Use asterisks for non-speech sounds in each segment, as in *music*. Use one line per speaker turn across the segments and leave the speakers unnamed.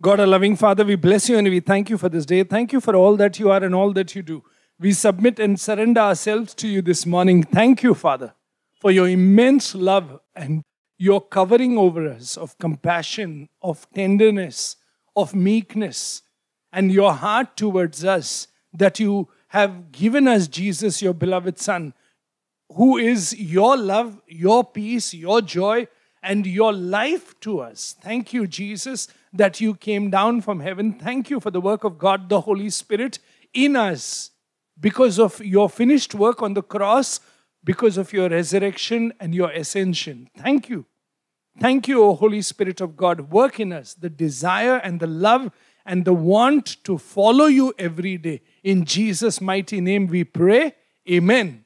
God, our loving Father, we bless you and we thank you for this day. Thank you for all that you are and all that you do. We submit and surrender ourselves to you this morning. Thank you, Father, for your immense love and your covering over us of compassion, of tenderness, of meekness, and your heart towards us that you have given us Jesus, your beloved Son, who is your love, your peace, your joy, and your life to us. Thank you, Jesus that you came down from heaven. Thank you for the work of God, the Holy Spirit, in us because of your finished work on the cross, because of your resurrection and your ascension. Thank you. Thank you, O Holy Spirit of God. Work in us the desire and the love and the want to follow you every day. In Jesus' mighty name we pray. Amen.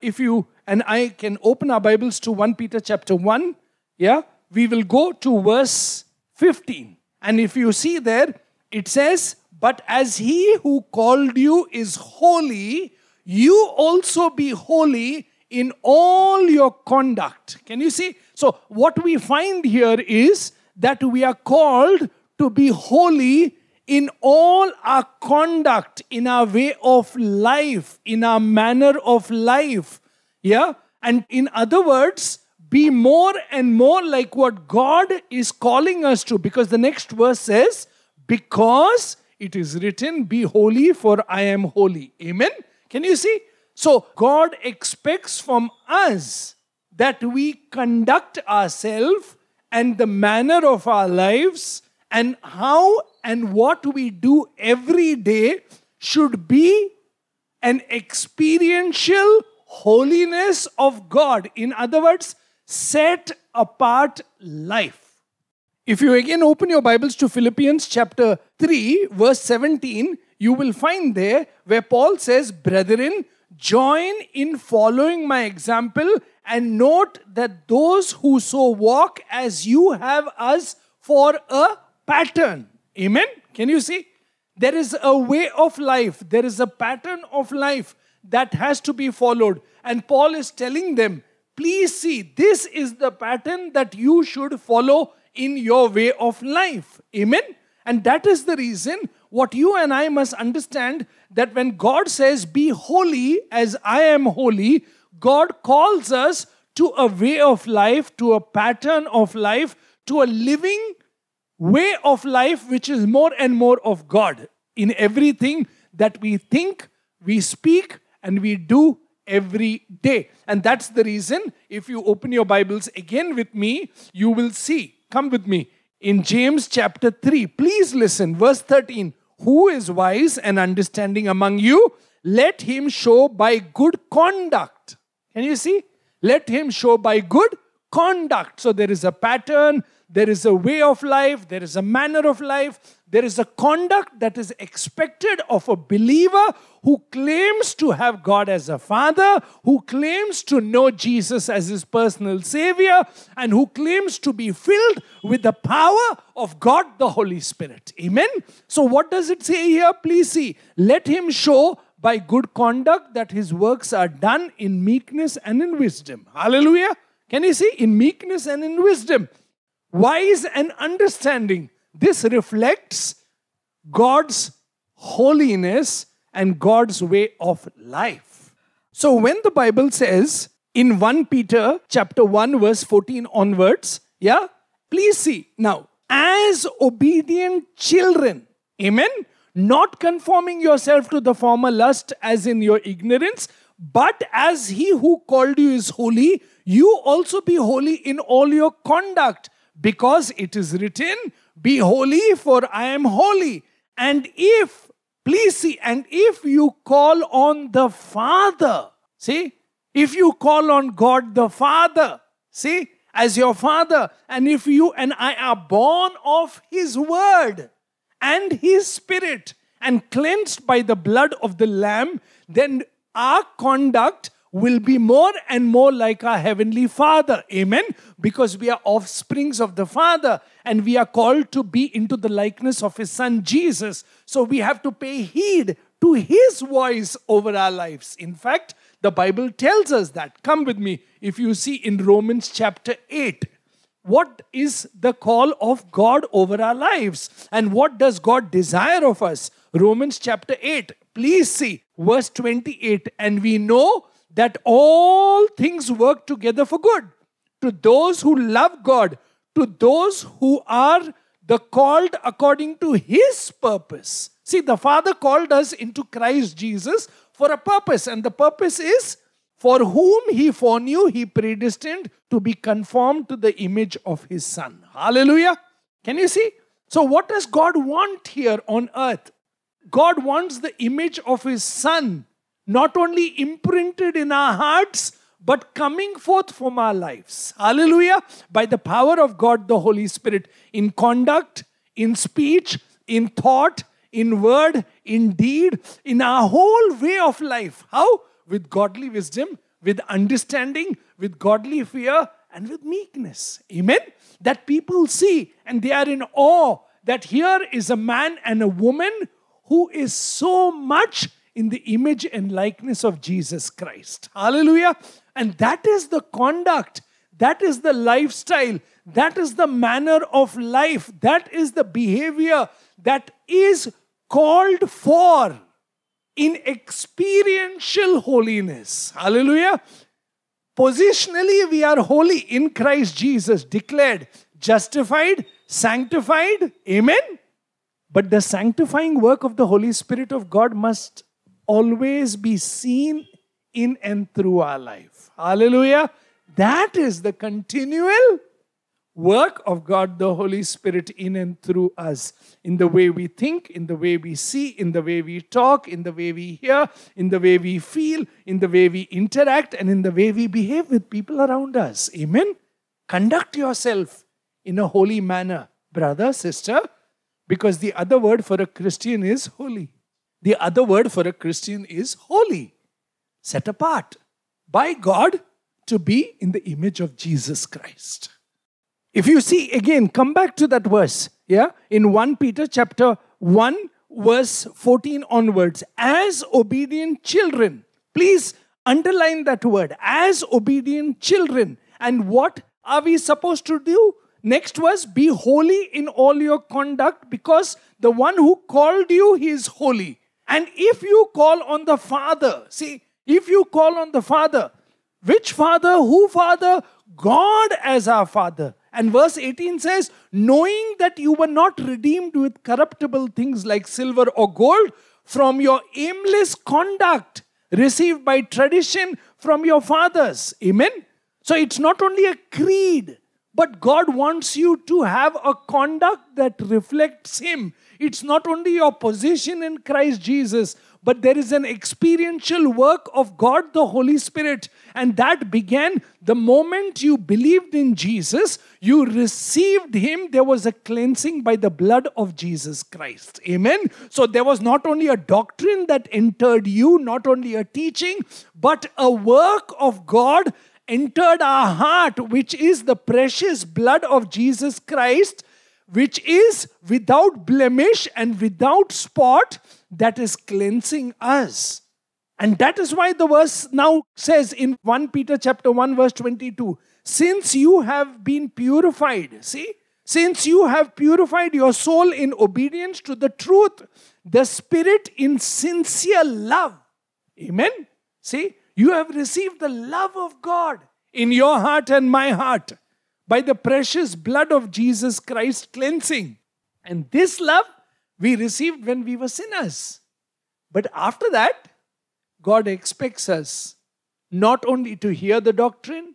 If you and I can open our Bibles to 1 Peter chapter 1, yeah, we will go to verse 15. And if you see there, it says, But as he who called you is holy, you also be holy in all your conduct. Can you see? So, what we find here is that we are called to be holy in all our conduct, in our way of life, in our manner of life. Yeah? And in other words, be more and more like what God is calling us to. Because the next verse says, Because it is written, Be holy, for I am holy. Amen? Can you see? So God expects from us that we conduct ourselves and the manner of our lives and how and what we do every day should be an experiential holiness of God. In other words, set apart life. If you again open your Bibles to Philippians chapter 3, verse 17, you will find there where Paul says, Brethren, join in following my example and note that those who so walk as you have us for a pattern. Amen? Can you see? There is a way of life, there is a pattern of life that has to be followed. And Paul is telling them Please see, this is the pattern that you should follow in your way of life. Amen? And that is the reason what you and I must understand that when God says, Be holy as I am holy, God calls us to a way of life, to a pattern of life, to a living way of life which is more and more of God in everything that we think, we speak, and we do every day. And that's the reason, if you open your Bibles again with me, you will see. Come with me. In James chapter 3, please listen, verse 13. Who is wise and understanding among you? Let him show by good conduct. Can you see? Let him show by good conduct. So there is a pattern, there is a way of life, there is a manner of life, there is a conduct that is expected of a believer who claims to have God as a father, who claims to know Jesus as his personal savior, and who claims to be filled with the power of God the Holy Spirit. Amen. So, what does it say here? Please see. Let him show by good conduct that his works are done in meekness and in wisdom. Hallelujah. Can you see? In meekness and in wisdom. Wise and understanding. This reflects God's holiness and God's way of life. So when the Bible says in 1 Peter chapter 1 verse 14 onwards, yeah, please see now as obedient children, amen, not conforming yourself to the former lust as in your ignorance, but as he who called you is holy, you also be holy in all your conduct, because it is written, be holy, for I am holy. And if, please see, and if you call on the Father, see, if you call on God the Father, see, as your Father, and if you and I are born of His Word and His Spirit and cleansed by the blood of the Lamb, then our conduct will be more and more like our Heavenly Father. Amen? Because we are offsprings of the Father and we are called to be into the likeness of His Son Jesus. So we have to pay heed to His voice over our lives. In fact, the Bible tells us that. Come with me. If you see in Romans chapter 8, what is the call of God over our lives? And what does God desire of us? Romans chapter 8, please see verse 28. And we know that all things work together for good to those who love God, to those who are the called according to his purpose. See, the Father called us into Christ Jesus for a purpose, and the purpose is for whom he foreknew, he predestined to be conformed to the image of his Son. Hallelujah. Can you see? So, what does God want here on earth? God wants the image of his Son not only imprinted in our hearts, but coming forth from our lives. Hallelujah. By the power of God, the Holy Spirit, in conduct, in speech, in thought, in word, in deed, in our whole way of life. How? With godly wisdom, with understanding, with godly fear, and with meekness. Amen. That people see and they are in awe that here is a man and a woman who is so much in the image and likeness of Jesus Christ. Hallelujah. And that is the conduct, that is the lifestyle, that is the manner of life, that is the behavior that is called for in experiential holiness. Hallelujah. Positionally, we are holy in Christ Jesus, declared, justified, sanctified. Amen. But the sanctifying work of the Holy Spirit of God must always be seen in and through our life. Hallelujah. That is the continual work of God the Holy Spirit in and through us. In the way we think, in the way we see, in the way we talk, in the way we hear, in the way we feel, in the way we interact, and in the way we behave with people around us. Amen. Conduct yourself in a holy manner, brother, sister, because the other word for a Christian is holy. The other word for a Christian is holy, set apart by God to be in the image of Jesus Christ. If you see again, come back to that verse, yeah, in 1 Peter chapter 1, verse 14 onwards, as obedient children. Please underline that word, as obedient children. And what are we supposed to do? Next was be holy in all your conduct because the one who called you, he is holy. And if you call on the Father, see, if you call on the Father, which Father? Who Father? God as our Father. And verse 18 says, knowing that you were not redeemed with corruptible things like silver or gold from your aimless conduct received by tradition from your fathers. Amen? So it's not only a creed, but God wants you to have a conduct that reflects Him. It's not only your position in Christ Jesus, but there is an experiential work of God the Holy Spirit. And that began the moment you believed in Jesus, you received Him, there was a cleansing by the blood of Jesus Christ. Amen. So there was not only a doctrine that entered you, not only a teaching, but a work of God entered our heart, which is the precious blood of Jesus Christ which is without blemish and without spot, that is cleansing us. And that is why the verse now says in 1 Peter chapter 1 verse 22, since you have been purified, see, since you have purified your soul in obedience to the truth, the spirit in sincere love. Amen. See, you have received the love of God in your heart and my heart by the precious blood of Jesus Christ cleansing. And this love we received when we were sinners. But after that, God expects us not only to hear the doctrine,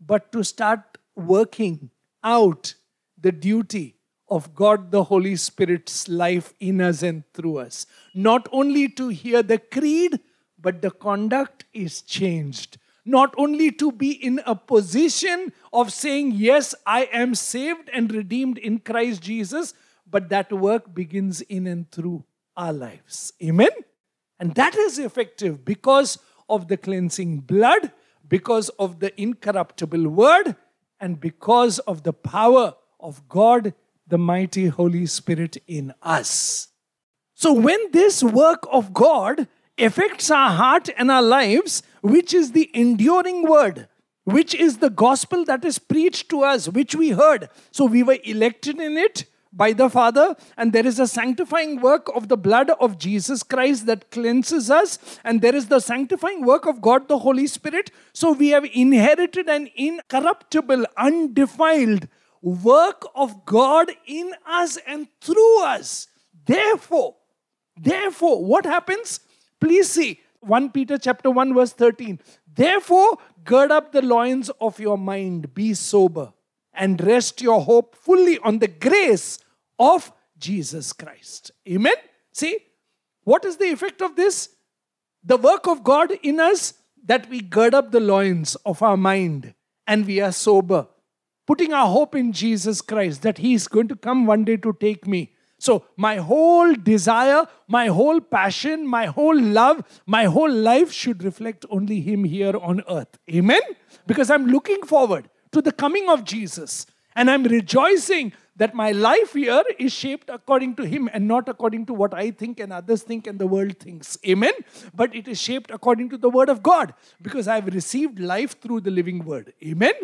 but to start working out the duty of God the Holy Spirit's life in us and through us. Not only to hear the creed, but the conduct is changed not only to be in a position of saying, Yes, I am saved and redeemed in Christ Jesus, but that work begins in and through our lives. Amen? And that is effective because of the cleansing blood, because of the incorruptible word, and because of the power of God, the mighty Holy Spirit in us. So, when this work of God affects our heart and our lives, which is the enduring word, which is the gospel that is preached to us, which we heard. So we were elected in it by the Father, and there is a sanctifying work of the blood of Jesus Christ that cleanses us, and there is the sanctifying work of God the Holy Spirit. So we have inherited an incorruptible, undefiled work of God in us and through us. Therefore, therefore, what happens? Please see 1 Peter chapter 1 verse 13. Therefore gird up the loins of your mind, be sober and rest your hope fully on the grace of Jesus Christ. Amen. See what is the effect of this? The work of God in us that we gird up the loins of our mind and we are sober, putting our hope in Jesus Christ that He is going to come one day to take me so, my whole desire, my whole passion, my whole love, my whole life should reflect only Him here on earth. Amen? Because I'm looking forward to the coming of Jesus and I'm rejoicing that my life here is shaped according to Him and not according to what I think and others think and the world thinks. Amen? But it is shaped according to the Word of God because I've received life through the living Word. Amen?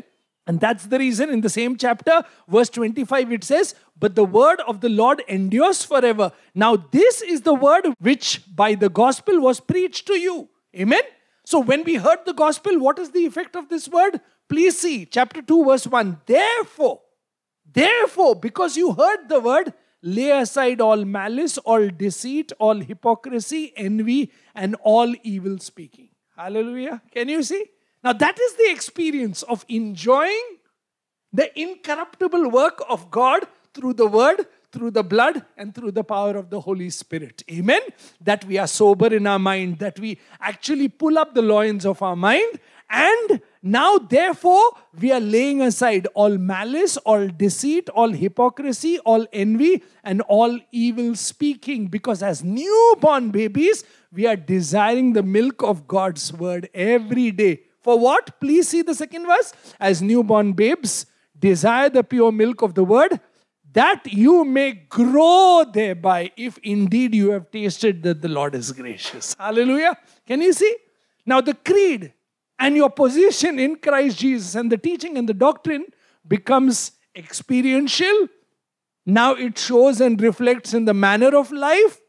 And that's the reason in the same chapter, verse 25, it says, But the word of the Lord endures forever. Now, this is the word which by the gospel was preached to you. Amen. So, when we heard the gospel, what is the effect of this word? Please see, chapter 2, verse 1. Therefore, therefore, because you heard the word, lay aside all malice, all deceit, all hypocrisy, envy, and all evil speaking. Hallelujah. Can you see? Now, that is the experience of enjoying the incorruptible work of God through the Word, through the blood, and through the power of the Holy Spirit. Amen? That we are sober in our mind, that we actually pull up the loins of our mind, and now, therefore, we are laying aside all malice, all deceit, all hypocrisy, all envy, and all evil speaking, because as newborn babies, we are desiring the milk of God's word every day for what? Please see the second verse. As newborn babes, desire the pure milk of the word, that you may grow thereby, if indeed you have tasted that the Lord is gracious. Hallelujah. Can you see? Now, the creed and your position in Christ Jesus and the teaching and the doctrine becomes experiential. Now it shows and reflects in the manner of life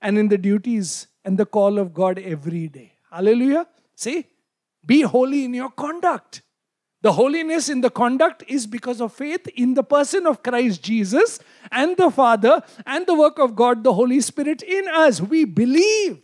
and in the duties and the call of God every day. Hallelujah. See? Be holy in your conduct. The holiness in the conduct is because of faith in the person of Christ Jesus and the Father and the work of God, the Holy Spirit in us. We believe,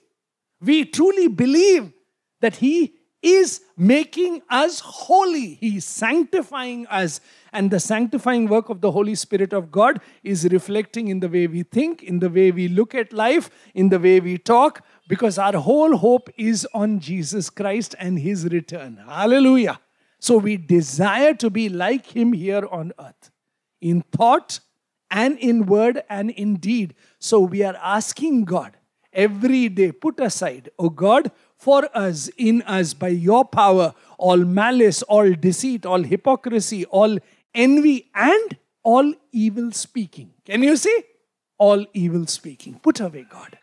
we truly believe that He is making us holy, He is sanctifying us, and the sanctifying work of the Holy Spirit of God is reflecting in the way we think, in the way we look at life, in the way we talk, because our whole hope is on Jesus Christ and his return. Hallelujah. So we desire to be like him here on earth in thought and in word and in deed. So we are asking God every day, put aside, O God, for us, in us, by your power, all malice, all deceit, all hypocrisy, all envy, and all evil speaking. Can you see? All evil speaking. Put away God.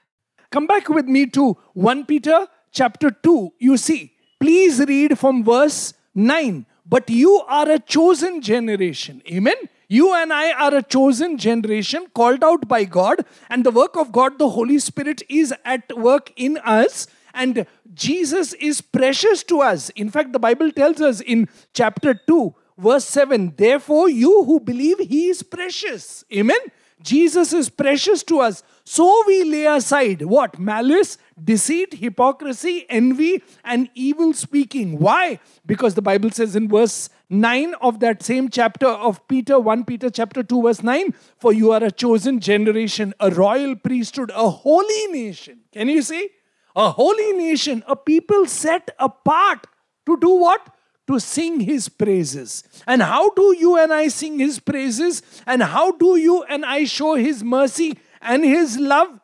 Come back with me to 1 Peter chapter 2. You see, please read from verse 9. But you are a chosen generation. Amen. You and I are a chosen generation called out by God, and the work of God, the Holy Spirit, is at work in us. And Jesus is precious to us. In fact, the Bible tells us in chapter 2 Verse 7 Therefore, you who believe, he is precious. Amen. Jesus is precious to us. So we lay aside what? Malice, deceit, hypocrisy, envy, and evil speaking. Why? Because the Bible says in verse 9 of that same chapter of Peter, 1 Peter chapter 2, verse 9, for you are a chosen generation, a royal priesthood, a holy nation. Can you see? A holy nation, a people set apart to do what? to sing his praises. And how do you and I sing his praises? And how do you and I show his mercy and his love?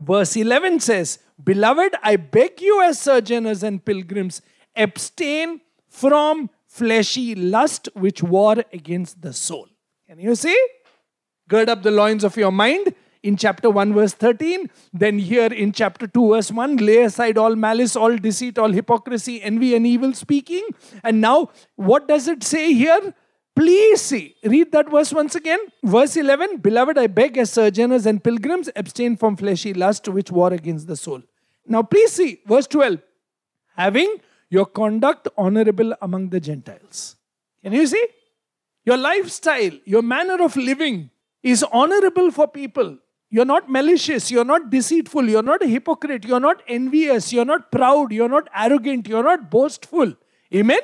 Verse 11 says, Beloved, I beg you as sojourners and pilgrims, abstain from fleshy lust which war against the soul. Can you see? Gird up the loins of your mind in chapter 1, verse 13. Then here in chapter 2, verse 1, lay aside all malice, all deceit, all hypocrisy, envy, and evil speaking. And now, what does it say here? Please see. Read that verse once again. Verse 11 Beloved, I beg as sojourners and pilgrims, abstain from fleshy lust which war against the soul. Now, please see. Verse 12 Having your conduct honorable among the Gentiles. Can you see? Your lifestyle, your manner of living is honorable for people. You're not malicious. You're not deceitful. You're not a hypocrite. You're not envious. You're not proud. You're not arrogant. You're not boastful. Amen?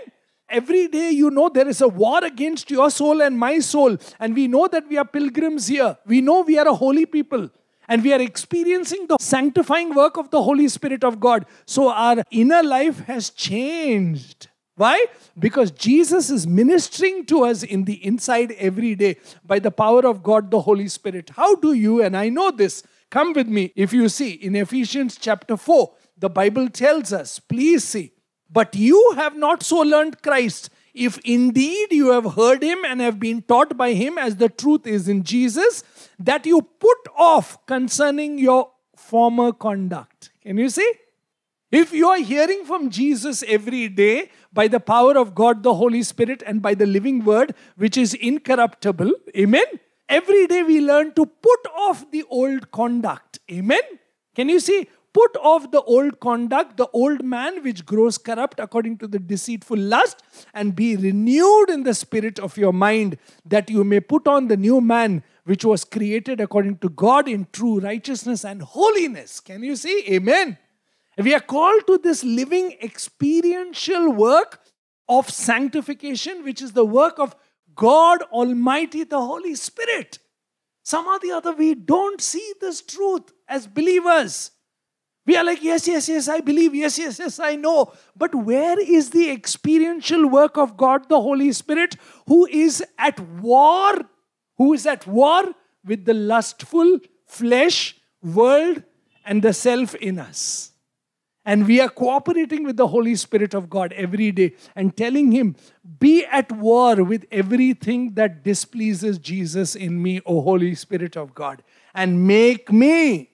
Every day you know there is a war against your soul and my soul. And we know that we are pilgrims here. We know we are a holy people. And we are experiencing the sanctifying work of the Holy Spirit of God. So our inner life has changed. Why? Because Jesus is ministering to us in the inside every day by the power of God, the Holy Spirit. How do you, and I know this, come with me if you see in Ephesians chapter 4, the Bible tells us, please see, but you have not so learned Christ. If indeed you have heard him and have been taught by him, as the truth is in Jesus, that you put off concerning your former conduct. Can you see? If you are hearing from Jesus every day by the power of God, the Holy Spirit, and by the living word, which is incorruptible, amen. Every day we learn to put off the old conduct, amen. Can you see? Put off the old conduct, the old man which grows corrupt according to the deceitful lust, and be renewed in the spirit of your mind, that you may put on the new man which was created according to God in true righteousness and holiness. Can you see? Amen. We are called to this living experiential work of sanctification, which is the work of God Almighty, the Holy Spirit. Somehow the other, we don't see this truth as believers. We are like, yes, yes, yes, I believe, yes, yes, yes, I know. But where is the experiential work of God, the Holy Spirit, who is at war, who is at war with the lustful flesh, world, and the self in us? And we are cooperating with the Holy Spirit of God every day and telling Him, Be at war with everything that displeases Jesus in me, O Holy Spirit of God, and make me,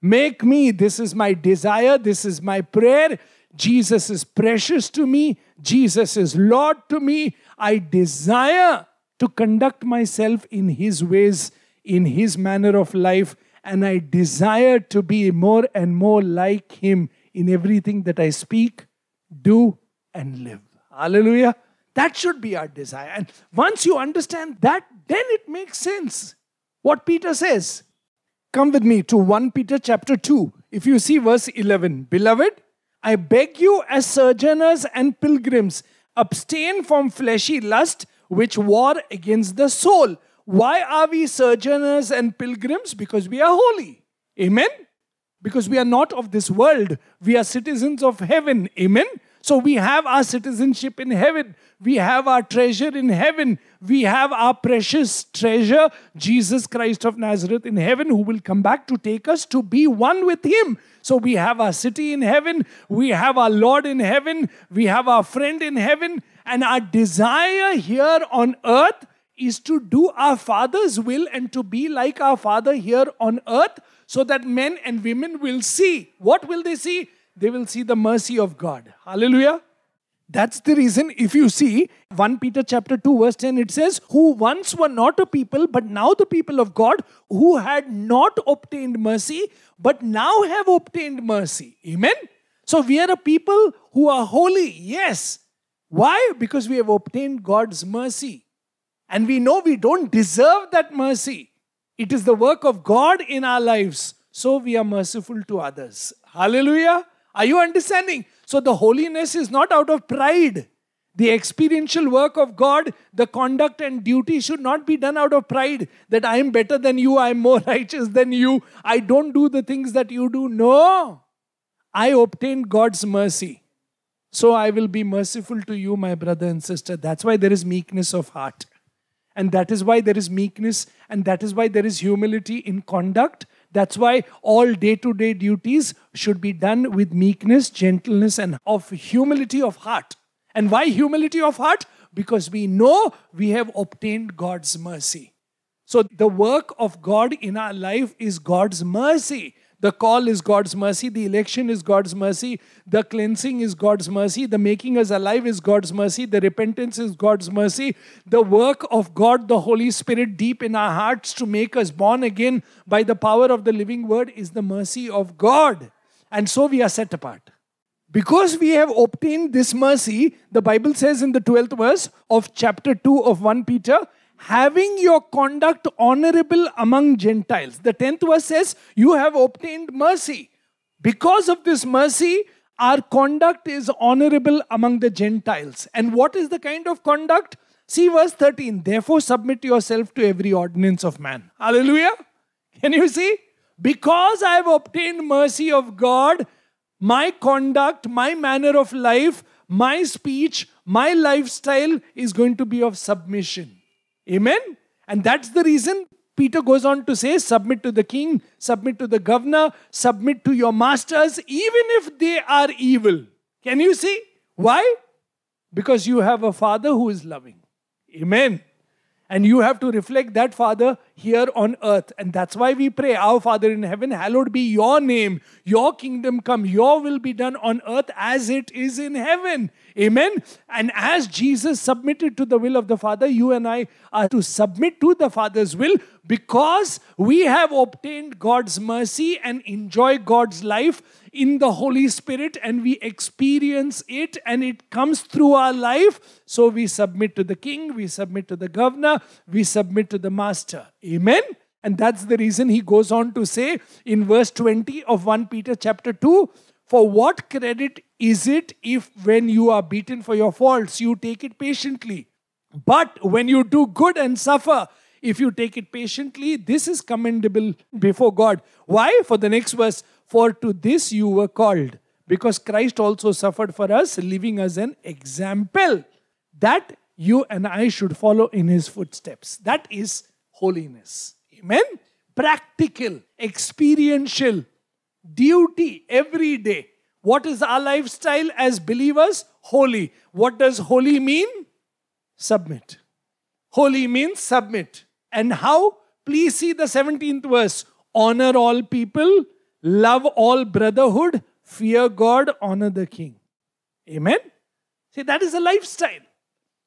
make me. This is my desire, this is my prayer. Jesus is precious to me, Jesus is Lord to me. I desire to conduct myself in His ways, in His manner of life, and I desire to be more and more like Him in everything that I speak, do, and live. Hallelujah. That should be our desire. And once you understand that, then it makes sense what Peter says. Come with me to 1 Peter chapter 2. If you see verse 11, beloved, I beg you as sojourners and pilgrims, abstain from fleshy lust which war against the soul. Why are we sojourners and pilgrims? Because we are holy. Amen because we are not of this world. We are citizens of heaven. Amen. So we have our citizenship in heaven. We have our treasure in heaven. We have our precious treasure, Jesus Christ of Nazareth in heaven, who will come back to take us to be one with Him. So we have our city in heaven. We have our Lord in heaven. We have our friend in heaven. And our desire here on earth is to do our Father's will and to be like our Father here on earth so that men and women will see. What will they see? They will see the mercy of God. Hallelujah. That's the reason if you see 1 Peter chapter 2 verse 10 it says who once were not a people but now the people of God who had not obtained mercy but now have obtained mercy. Amen. So we are a people who are holy. Yes. Why? Because we have obtained God's mercy. And we know we don't deserve that mercy. It is the work of God in our lives. So we are merciful to others. Hallelujah. Are you understanding? So the holiness is not out of pride. The experiential work of God, the conduct and duty should not be done out of pride that I am better than you, I am more *laughs* righteous than you, I don't do the things that you do. No. I obtained God's mercy. So I will be merciful to you, my brother and sister. That's why there is meekness of heart. And that is why there is meekness, and that is why there is humility in conduct. That's why all day to day duties should be done with meekness, gentleness, and of humility of heart. And why humility of heart? Because we know we have obtained God's mercy. So, the work of God in our life is God's mercy. The call is God's mercy. The election is God's mercy. The cleansing is God's mercy. The making us alive is God's mercy. The repentance is God's mercy. The work of God, the Holy Spirit, deep in our hearts to make us born again by the power of the living word is the mercy of God. And so we are set apart. Because we have obtained this mercy, the Bible says in the 12th verse of chapter 2 of 1 Peter, having your conduct honorable among Gentiles. The 10th verse says, You have obtained mercy. Because of this mercy, our conduct is honorable among the Gentiles. And what is the kind of conduct? See verse 13. Therefore, submit yourself to every ordinance of man. Hallelujah. Can you see? Because I have obtained mercy of God, my conduct, my manner of life, my speech, my lifestyle is going to be of submission. Amen? And that's the reason Peter goes on to say, Submit to the king, submit to the governor, submit to your masters, even if they are evil. Can you see? Why? Because you have a father who is loving. Amen. And you have to reflect that father here on earth. And that's why we pray, Our Father in heaven, hallowed be your name, your kingdom come, your will be done on earth as it is in heaven. Amen. And as Jesus submitted to the will of the Father, you and I are to submit to the Father's will because we have obtained God's mercy and enjoy God's life in the Holy Spirit and we experience it and it comes through our life. So we submit to the King, we submit to the governor, we submit to the Master. Amen. And that's the reason he goes on to say in verse 20 of 1 Peter chapter 2 For what credit is it if when you are beaten for your faults, you take it patiently? But when you do good and suffer, if you take it patiently, this is commendable before God. Why? For the next verse, for to this you were called, because Christ also suffered for us, leaving us an example that you and I should follow in his footsteps. That is holiness. Amen? Practical, experiential duty every day. What is our lifestyle as believers? Holy. What does holy mean? Submit. Holy means submit. And how? Please see the 17th verse. Honor all people, love all brotherhood, fear God, honor the king. Amen? See, that is a lifestyle.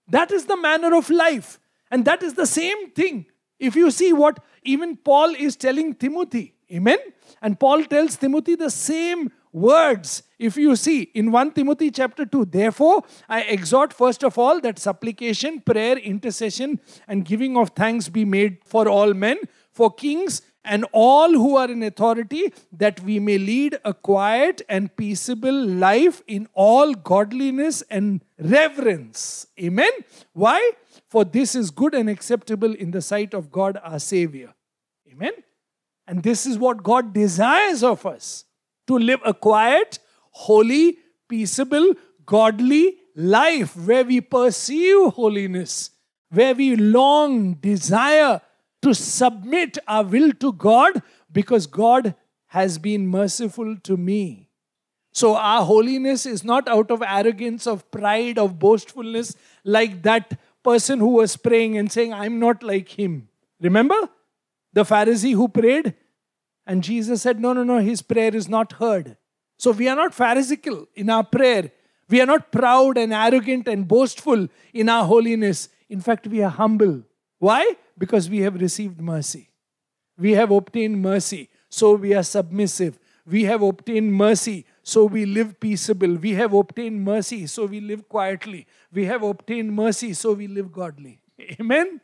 That is the manner of life. And that is the same thing if you see what even Paul is telling Timothy, amen? And Paul tells Timothy the same words. If you see in 1 Timothy chapter 2, therefore I exhort first of all that supplication, prayer, intercession, and giving of thanks be made for all men, for kings, and all who are in authority, that we may lead a quiet and peaceable life in all godliness and reverence. Amen. Why? for this is good and acceptable in the sight of God our Savior. Amen. And this is what God desires of us to live a quiet, holy, peaceable, godly life where we pursue holiness, where we long, desire to submit our will to God because God has been merciful to me. So our holiness is not out of arrogance, of pride, of boastfulness, like that person who was praying and saying, I'm not like him. Remember? The Pharisee who prayed? And Jesus said, No, no, no, his prayer is not heard. So we are not Pharisaical in our prayer. We are not proud and arrogant and boastful in our holiness. In fact, we are humble. Why? Because we have received mercy. We have obtained mercy. So we are submissive. We have obtained mercy so we live peaceable. We have obtained mercy, so we live quietly. We have obtained mercy, so we live godly. Amen?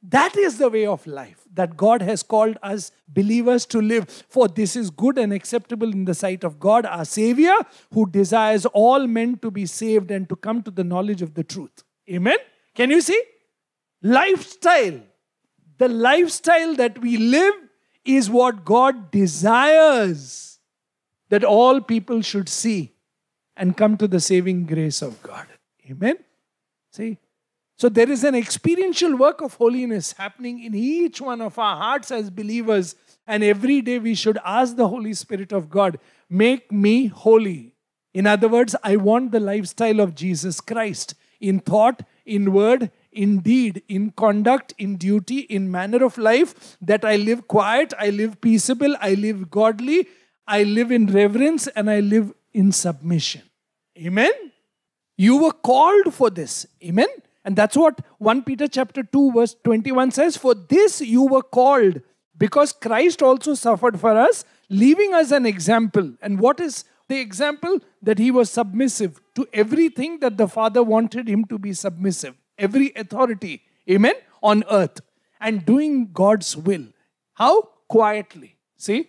That is the way of life that God has called us believers to live. For this is good and acceptable in the sight of God, our Savior, who desires all men to be saved and to come to the knowledge of the truth. Amen? Can you see? Lifestyle. The lifestyle that we live is what God desires that all people should see and come to the saving grace of God. Amen? See? So there is an experiential work of holiness happening in each one of our hearts as believers. And every day we should ask the Holy Spirit of God, make me holy. In other words, I want the lifestyle of Jesus Christ in thought, in word, in deed, in conduct, in duty, in manner of life, that I live quiet, I live peaceable, I live godly, I live in reverence and I live in submission. Amen. You were called for this. Amen. And that's what 1 Peter chapter 2 verse 21 says, for this you were called because Christ also suffered for us, leaving us an example. And what is the example? That he was submissive to everything that the Father wanted him to be submissive, every authority, amen, on earth, and doing God's will. How? Quietly. See?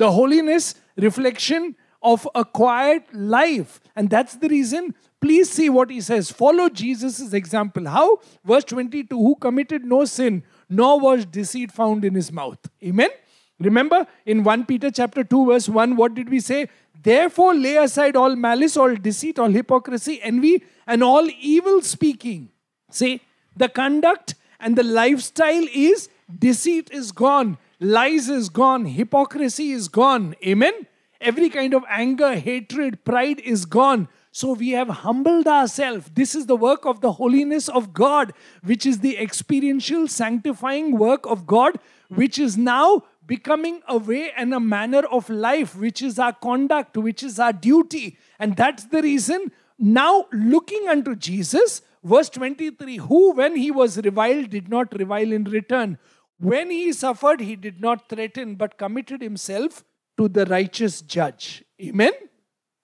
The holiness reflection of a quiet life. And that's the reason. Please see what he says. Follow Jesus' example. How? Verse 22 Who committed no sin, nor was deceit found in his mouth. Amen. Remember in 1 Peter chapter 2 verse 1 what did we say? Therefore lay aside all malice, all deceit, all hypocrisy, envy and all evil speaking. See, the conduct and the lifestyle is deceit is gone. Lies is gone. Hypocrisy is gone. Amen. Every kind of anger, hatred, pride is gone. So we have humbled ourselves. This is the work of the holiness of God, which is the experiential, sanctifying work of God, which is now becoming a way and a manner of life, which is our conduct, which is our duty. And that's the reason now looking unto Jesus, verse 23 who, when he was reviled, did not revile in return when he suffered, he did not threaten but committed himself to the righteous judge. Amen?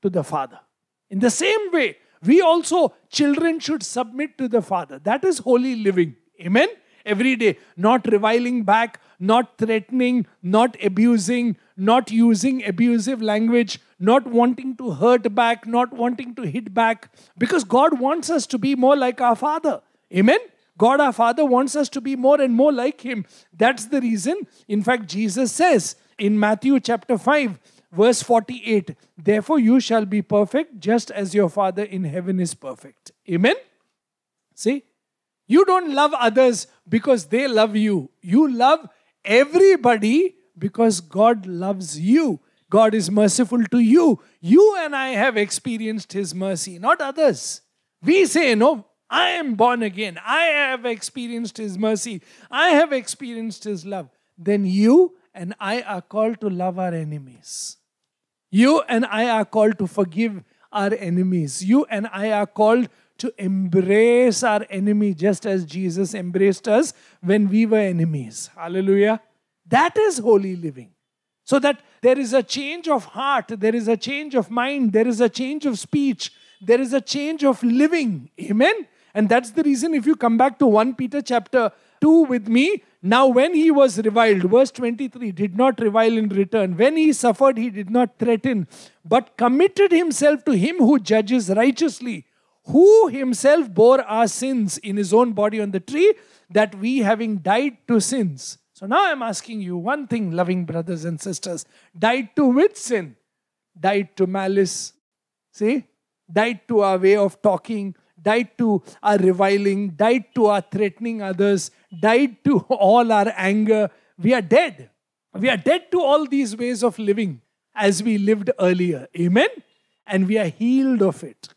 To the Father. In the same way, we also, children, should submit to the Father. That is holy living. Amen? Every day, not reviling back, not threatening, not abusing, not using abusive language, not wanting to hurt back, not wanting to hit back, because God wants us to be more like our Father. Amen? God our Father wants us to be more and more like Him. That's the reason, in fact, Jesus says in Matthew chapter 5, verse 48 Therefore, you shall be perfect just as your Father in heaven is perfect. Amen? See? You don't love others because they love you. You love everybody because God loves you. God is merciful to you. You and I have experienced His mercy, not others. We say, no, I am born again. I have experienced His mercy. I have experienced His love. Then you and I are called to love our enemies. You and I are called to forgive our enemies. You and I are called to embrace our enemy just as Jesus embraced us when we were enemies. Hallelujah. That is holy living. So that there is a change of heart, there is a change of mind, there is a change of speech, there is a change of living. Amen. And that's the reason if you come back to 1 Peter chapter 2 with me, now when he was reviled, verse 23, did not revile in return. When he suffered, he did not threaten, but committed himself to him who judges righteously, who himself bore our sins in his own body on the tree, that we having died to sins. So now I'm asking you one thing, loving brothers and sisters, died to which sin? Died to malice. See? Died to our way of talking, died to our reviling, died to our threatening others, died to *laughs* all our anger. We are dead. We are dead to all these ways of living as we lived earlier. Amen? And we are healed of it.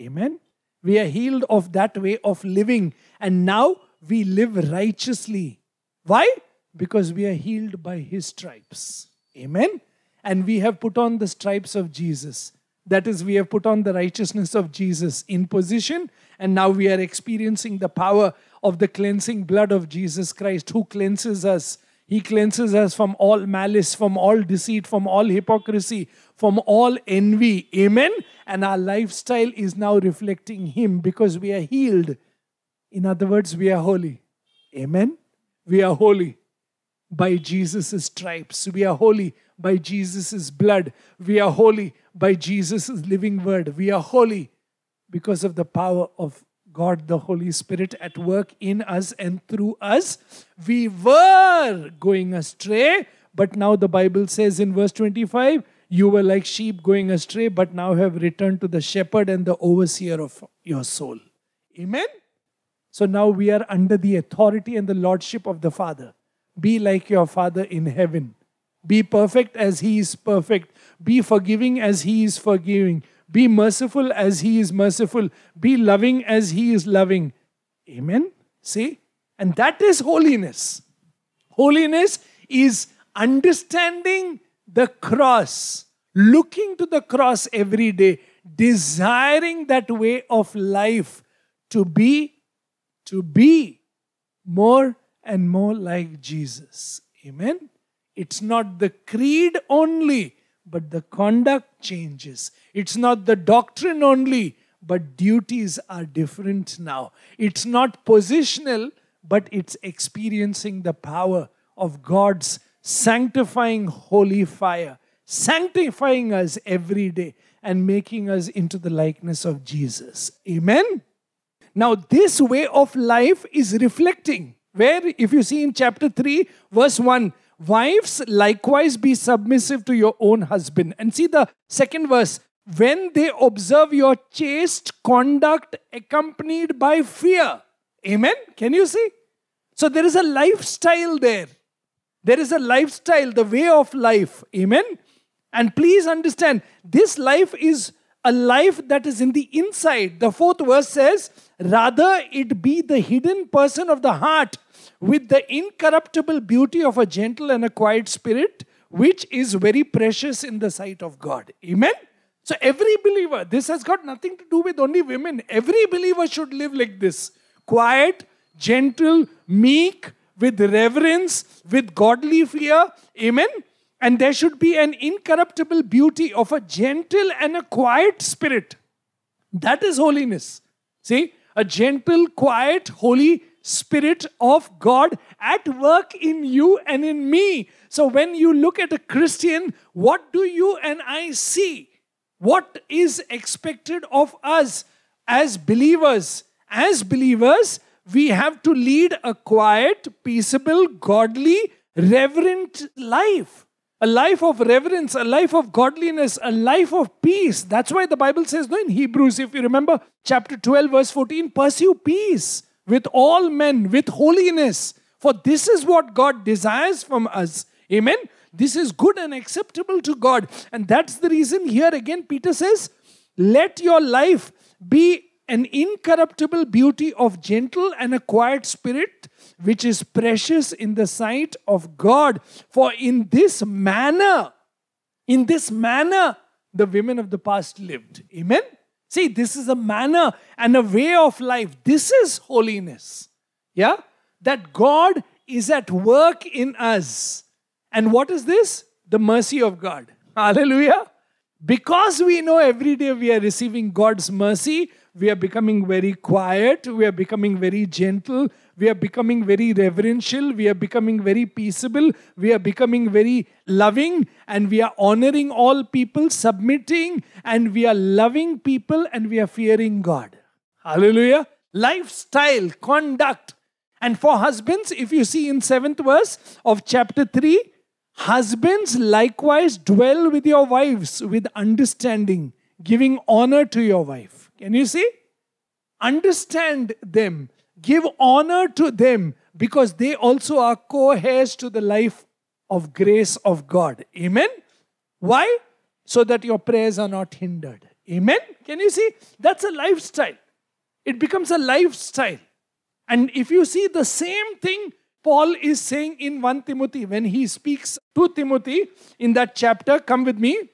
Amen? We are healed of that way of living. And now we live righteously. Why? Because we are healed by his stripes. Amen? And we have put on the stripes of Jesus. That is, we have put on the righteousness of Jesus in position, and now we are experiencing the power of the cleansing blood of Jesus Christ, who cleanses us. He cleanses us from all malice, from all deceit, from all hypocrisy, from all envy. Amen. And our lifestyle is now reflecting Him because we are healed. In other words, we are holy. Amen. We are holy by Jesus' stripes. We are holy by Jesus' blood. We are holy by Jesus' living word. We are holy because of the power of God the Holy Spirit at work in us and through us. We were going astray, but now the Bible says in verse 25, you were like sheep going astray, but now have returned to the shepherd and the overseer of your soul. Amen? So now we are under the authority and the lordship of the Father. Be like your Father in heaven. Be perfect as He is perfect. Be forgiving as He is forgiving. Be merciful as He is merciful. Be loving as He is loving. Amen? See? And that is holiness. Holiness is understanding the cross, looking to the cross every day, desiring that way of life to be, to be more and more like Jesus. Amen? It's not the creed only, but the conduct changes. It's not the doctrine only, but duties are different now. It's not positional, but it's experiencing the power of God's sanctifying holy fire, sanctifying us every day and making us into the likeness of Jesus. Amen? Now, this way of life is reflecting. Where, if you see in chapter 3, verse 1, Wives likewise be submissive to your own husband. And see the second verse when they observe your chaste conduct accompanied by fear. Amen? Can you see? So there is a lifestyle there. There is a lifestyle, the way of life. Amen? And please understand, this life is a life that is in the inside. The fourth verse says, Rather it be the hidden person of the heart with the incorruptible beauty of a gentle and a quiet spirit, which is very precious in the sight of God. Amen? So, every believer, this has got nothing to do with only women. Every believer should live like this quiet, gentle, meek, with reverence, with godly fear. Amen? And there should be an incorruptible beauty of a gentle and a quiet spirit. That is holiness. See, a gentle, quiet, holy Spirit of God at work in you and in me. So when you look at a Christian, what do you and I see? What is expected of us as believers? As believers, we have to lead a quiet, peaceable, godly, reverent life. A life of reverence, a life of godliness, a life of peace. That's why the Bible says, no, in Hebrews, if you remember, chapter 12, verse 14, pursue peace with all men, with holiness. For this is what God desires from us. Amen. This is good and acceptable to God. And that's the reason here again, Peter says, Let your life be an incorruptible beauty of gentle and a quiet spirit, which is precious in the sight of God. For in this manner, in this manner, the women of the past lived. Amen. See, this is a manner and a way of life. This is holiness. Yeah? That God is at work in us. And what is this? The mercy of God. Hallelujah. Because we know every day we are receiving God's mercy, we are becoming very quiet. We are becoming very gentle. We are becoming very reverential. We are becoming very peaceable. We are becoming very loving. And we are honoring all people, submitting. And we are loving people and we are fearing God. Hallelujah. Lifestyle, conduct. And for husbands, if you see in 7th verse of chapter 3, Husbands likewise dwell with your wives with understanding, giving honor to your wife. Can you see? Understand them, give honor to them, because they also are co heirs to the life of grace of God. Amen? Why? So that your prayers are not hindered. Amen? Can you see? That's a lifestyle. It becomes a lifestyle. And if you see the same thing, Paul is saying in 1 Timothy, when he speaks to Timothy in that chapter, come with me,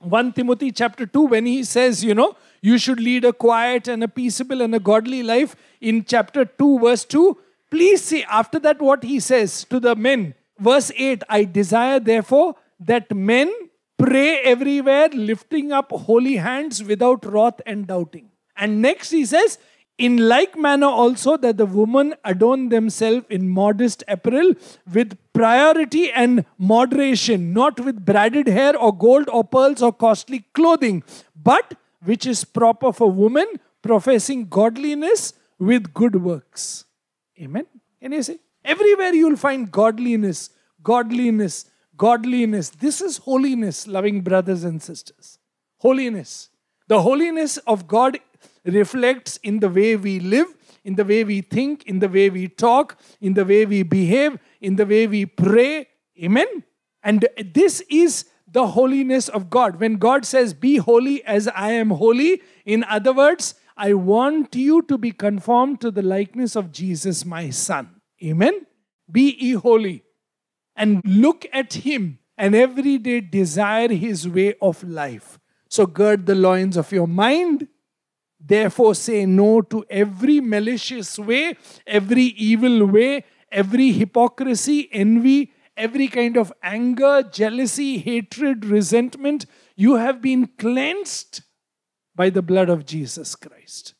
1 Timothy chapter 2, when he says, you know, you should lead a quiet and a peaceable and a godly life. In chapter 2, verse 2, please see after that what he says to the men. Verse 8 I desire, therefore, that men pray everywhere, lifting up holy hands without wrath and doubting. And next he says, in like manner also that the women adorn themselves in modest apparel with priority and moderation, not with braided hair or gold or pearls or costly clothing, but which is proper for women professing godliness with good works. Amen. Can you see? Everywhere you'll find godliness, godliness, godliness. This is holiness, loving brothers and sisters. Holiness. The holiness of God reflects in the way we live, in the way we think, in the way we talk, in the way we behave, in the way we pray. Amen. And this is the holiness of God. When God says, Be holy as I am holy, in other words, I want you to be conformed to the likeness of Jesus, my Son. Amen? Be ye holy and look at Him and every day desire His way of life. So gird the loins of your mind. Therefore, say no to every malicious way, every evil way, every hypocrisy, envy, every kind of anger, jealousy, hatred, resentment. You have been cleansed by the blood of Jesus Christ.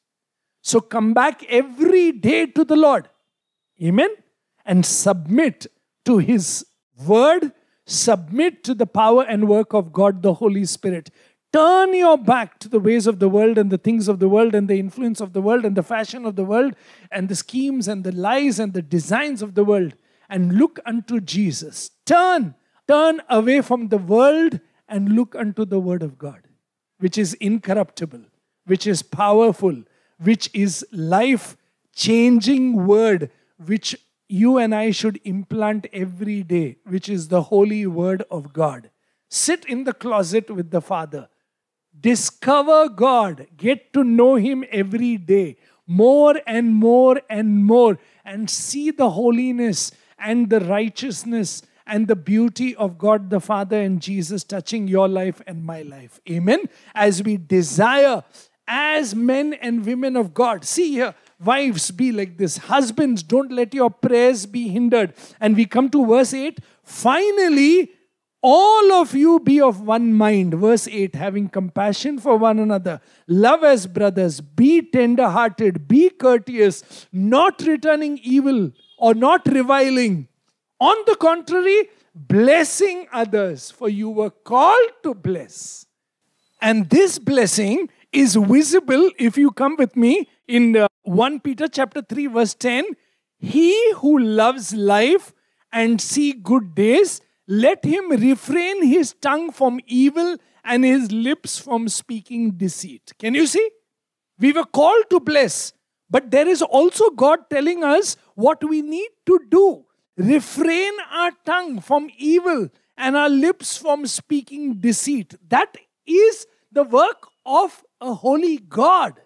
So come back every day to the Lord. Amen? And submit to His word, submit to the power and work of God the Holy Spirit. Turn your back to the ways of the world and the things of the world and the influence of the world and the fashion of the world and the schemes and the lies and the designs of the world and look unto Jesus. Turn, turn away from the world and look unto the Word of God, which is incorruptible, which is powerful, which is life changing Word, which you and I should implant every day, which is the holy Word of God. Sit in the closet with the Father. Discover God. Get to know Him every day more and more and more and see the holiness and the righteousness and the beauty of God the Father and Jesus touching your life and my life. Amen. As we desire, as men and women of God, see here, wives be like this, husbands, don't let your prayers be hindered. And we come to verse 8 finally, all of you be of one mind. Verse 8 having compassion for one another, love as brothers, be tender hearted, be courteous, not returning evil or not reviling. On the contrary, blessing others, for you were called to bless. And this blessing is visible if you come with me in uh, 1 Peter chapter 3 verse 10 he who loves life and see good days let him refrain his tongue from evil and his lips from speaking deceit can you see we were called to bless but there is also God telling us what we need to do. Refrain our tongue from evil and our lips from speaking deceit. That is the work of a holy God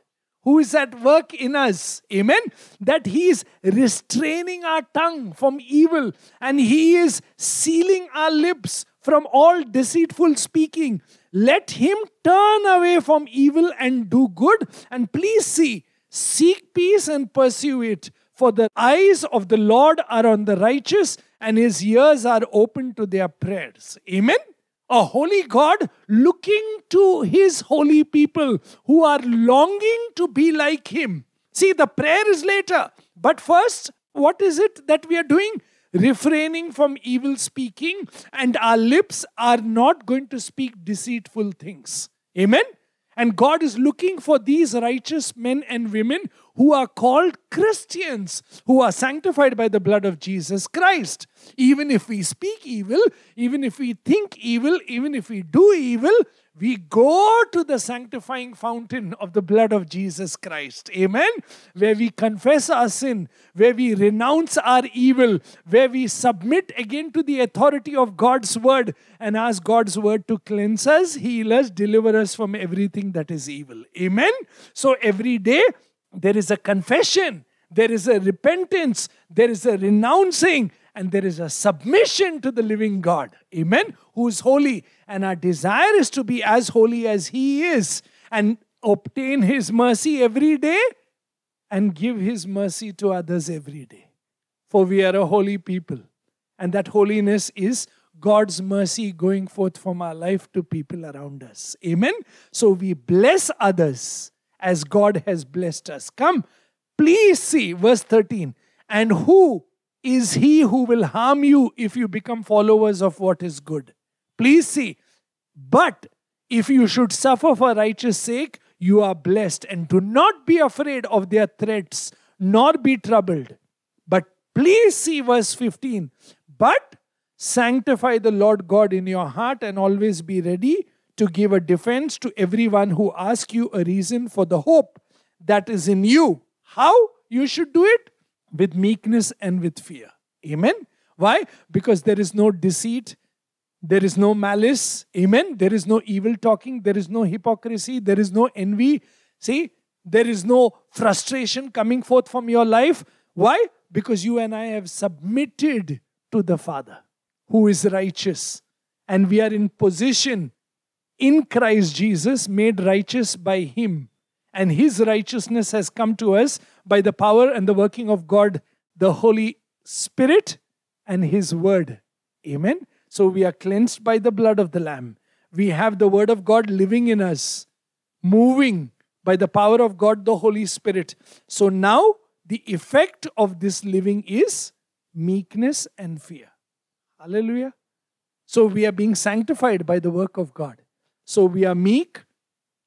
who is at work in us. Amen. That He is restraining our tongue from evil and He is sealing our lips from all deceitful speaking. Let Him turn away from evil and do good. And please see, Seek peace and pursue it, for the eyes of the Lord are on the righteous, and his ears are open to their prayers. Amen? A holy God looking to his holy people who are longing to be like him. See, the prayer is later. But first, what is it that we are doing? Refraining from evil speaking, and our lips are not going to speak deceitful things. Amen? And God is looking for these righteous men and women who are called Christians, who are sanctified by the blood of Jesus Christ. Even if we speak evil, even if we think evil, even if we do evil, we go to the sanctifying fountain of the blood of Jesus Christ. Amen. Where we confess our sin, where we renounce our evil, where we submit again to the authority of God's word and ask God's word to cleanse us, heal us, deliver us from everything that is evil. Amen. So every day, there is a confession, there is a repentance, there is a renouncing, and there is a submission to the living God, amen, who is holy. And our desire is to be as holy as He is and obtain His mercy every day and give His mercy to others every day. For we are a holy people, and that holiness is God's mercy going forth from our life to people around us, amen. So we bless others as God has blessed us. Come, please see verse 13. And who is he who will harm you if you become followers of what is good? Please see. But if you should suffer for righteous sake, you are blessed, and do not be afraid of their threats, nor be troubled. But please see verse 15. But sanctify the Lord God in your heart and always be ready to give a defense to everyone who asks you a reason for the hope that is in you. How you should do it? With meekness and with fear. Amen. Why? Because there is no deceit, there is no malice. Amen. There is no evil talking, there is no hypocrisy, there is no envy. See, there is no frustration coming forth from your life. Why? Because you and I have submitted to the Father who is righteous. And we are in position in Christ Jesus, made righteous by him. And his righteousness has come to us by the power and the working of God, the Holy Spirit, and his word. Amen. So we are cleansed by the blood of the Lamb. We have the word of God living in us, moving by the power of God, the Holy Spirit. So now the effect of this living is meekness and fear. Hallelujah. So we are being sanctified by the work of God. So we are meek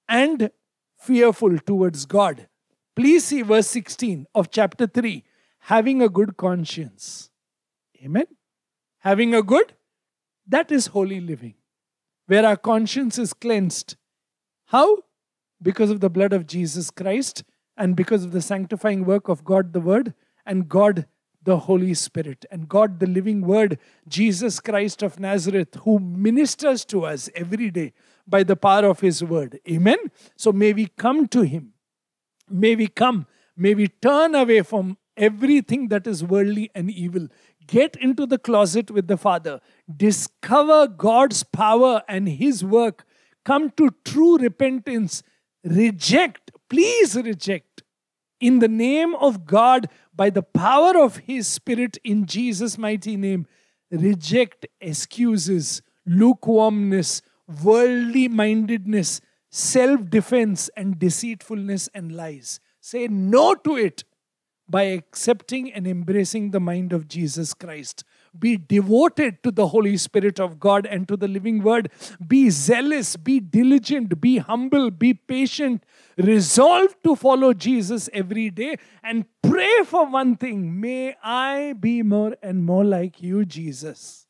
and fearful towards God. Please see verse 16 of chapter 3 having a good conscience. Amen. Having a good, that is holy living, where our conscience is cleansed. How? Because of the blood of Jesus Christ and because of the sanctifying work of God the Word and God the Holy Spirit and God the living Word, Jesus Christ of Nazareth, who ministers to us every day by the power of His word. Amen. So may we come to Him. May we come. May we turn away from everything that is worldly and evil. Get into the closet with the Father. Discover God's power and His work. Come to true repentance. Reject, please reject. In the name of God, by the power of His Spirit, in Jesus' mighty name, reject excuses, lukewarmness, worldly mindedness, self defense, and deceitfulness and lies. Say no to it by accepting and embracing the mind of Jesus Christ. Be devoted to the Holy Spirit of God and to the living word. Be zealous, be diligent, be humble, be patient. Resolve to follow Jesus every day and pray for one thing may I be more and more like you, Jesus,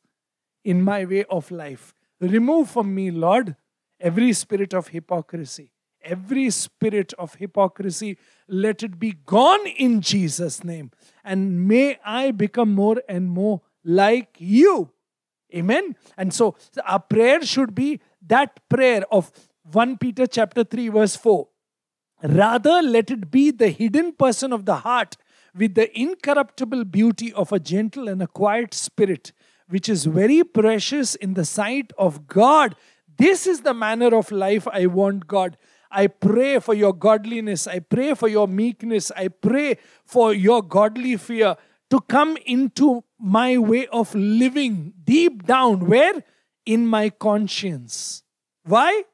in my way of life. Remove from me, Lord, every spirit of hypocrisy. Every spirit of hypocrisy, let it be gone in Jesus' name. And may I become more and more like you. Amen. And so our prayer should be that prayer of 1 Peter chapter 3, verse 4. Rather, let it be the hidden person of the heart with the incorruptible beauty of a gentle and a quiet spirit, which is very precious in the sight of God. This is the manner of life I want, God. I pray for your godliness. I pray for your meekness. I pray for your godly fear to come into my way of living deep down. Where? In my conscience. Why?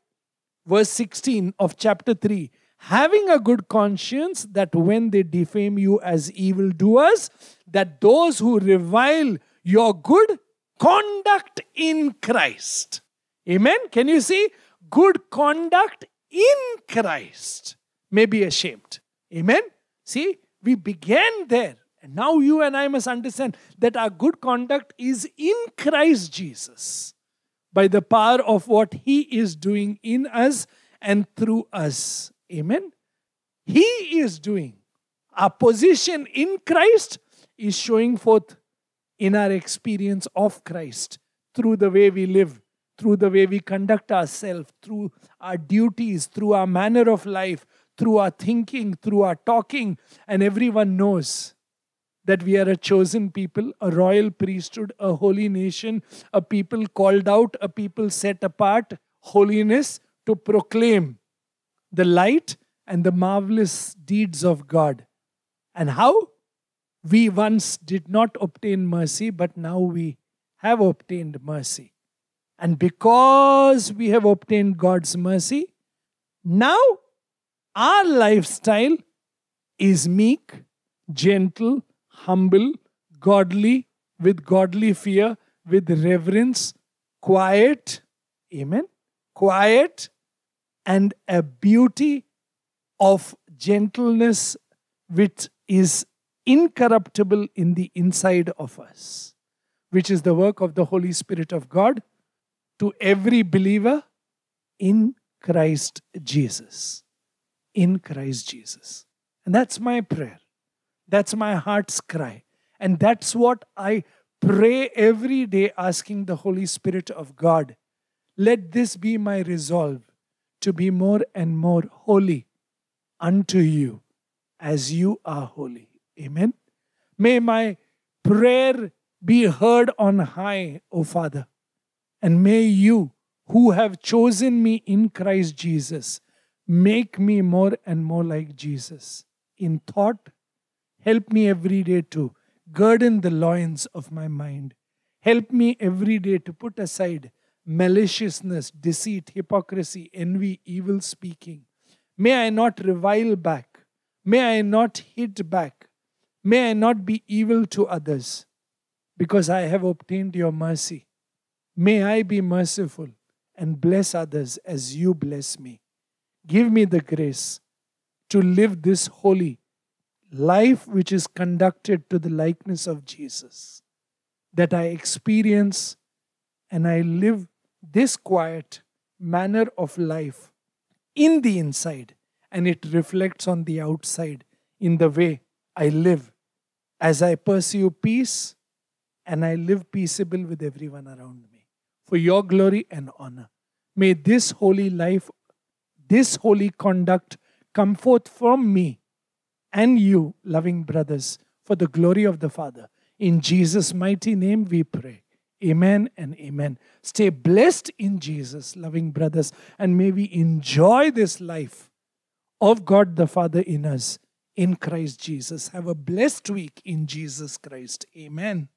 Verse 16 of chapter 3 having a good conscience that when they defame you as evildoers, that those who revile your good conduct in Christ. Amen. Can you see? Good conduct in Christ may be ashamed. Amen. See, we began there. And now you and I must understand that our good conduct is in Christ Jesus by the power of what He is doing in us and through us. Amen. He is doing. Our position in Christ is showing forth in our experience of Christ through the way we live, through the way we conduct ourselves, through our duties, through our manner of life, through our thinking, through our talking, and everyone knows that we are a chosen people, a royal priesthood, a holy nation, a people called out, a people set apart, holiness to proclaim the light and the marvelous deeds of God. And how? we once did not obtain mercy, but now we have obtained mercy. And because we have obtained God's mercy, now our lifestyle is meek, gentle, humble, godly, with godly fear, with reverence, quiet, amen, quiet, and a beauty of gentleness which is incorruptible in the inside of us, which is the work of the Holy Spirit of God to every believer in Christ Jesus. In Christ Jesus. And that's my prayer. That's my heart's cry. And that's what I pray every day, asking the Holy Spirit of God let this be my resolve to be more and more holy unto you as you are holy. Amen. May my prayer be heard on high, O Father. And may you, who have chosen me in Christ Jesus, make me more and more like Jesus. In thought, help me every day to girden the loins of my mind. Help me every day to put aside maliciousness, deceit, hypocrisy, envy, evil speaking. May I not revile back. May I not hit back. May I not be evil to others because I have obtained your mercy. May I be merciful and bless others as you bless me. Give me the grace to live this holy life which is conducted to the likeness of Jesus, that I experience and I live this quiet manner of life in the inside and it reflects on the outside in the way I live as I pursue peace and I live peaceable with everyone around me for your glory and honor. May this holy life, this holy conduct come forth from me and you, loving brothers, for the glory of the Father. In Jesus' mighty name we pray. Amen and amen. Stay blessed in Jesus, loving brothers, and may we enjoy this life of God the Father in us in Christ Jesus. Have a blessed week in Jesus Christ. Amen.